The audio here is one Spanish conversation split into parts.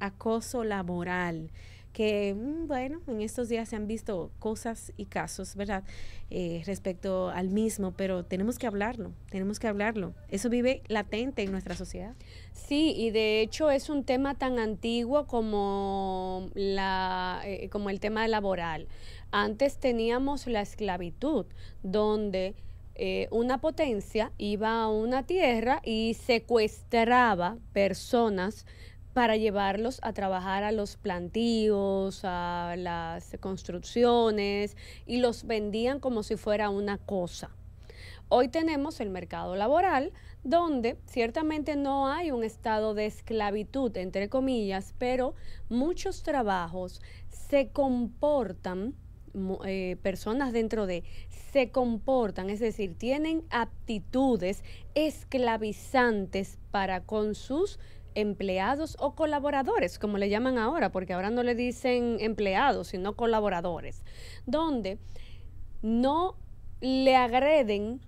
acoso laboral, que mm, bueno, en estos días se han visto cosas y casos, ¿verdad? Eh, respecto al mismo, pero tenemos que hablarlo, tenemos que hablarlo. Eso vive latente en nuestra sociedad. Sí, y de hecho es un tema tan antiguo como, la, eh, como el tema laboral. Antes teníamos la esclavitud, donde... Eh, una potencia iba a una tierra y secuestraba personas para llevarlos a trabajar a los plantíos, a las construcciones y los vendían como si fuera una cosa. Hoy tenemos el mercado laboral, donde ciertamente no hay un estado de esclavitud, entre comillas, pero muchos trabajos se comportan, eh, personas dentro de, se comportan, es decir, tienen aptitudes esclavizantes para con sus empleados o colaboradores, como le llaman ahora, porque ahora no le dicen empleados, sino colaboradores, donde no le agreden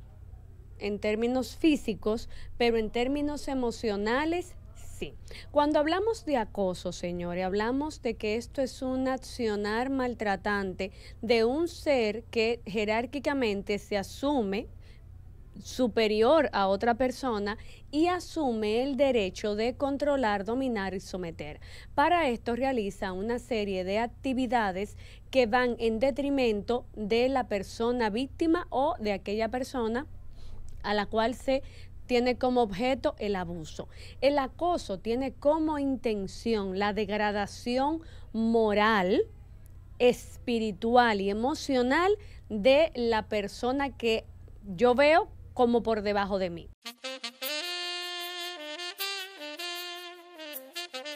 en términos físicos, pero en términos emocionales sí. Cuando hablamos de acoso, señores, hablamos de que esto es un accionar maltratante de un ser que jerárquicamente se asume superior a otra persona y asume el derecho de controlar, dominar y someter. Para esto realiza una serie de actividades que van en detrimento de la persona víctima o de aquella persona a la cual se tiene como objeto el abuso. El acoso tiene como intención la degradación moral, espiritual y emocional de la persona que yo veo como por debajo de mí.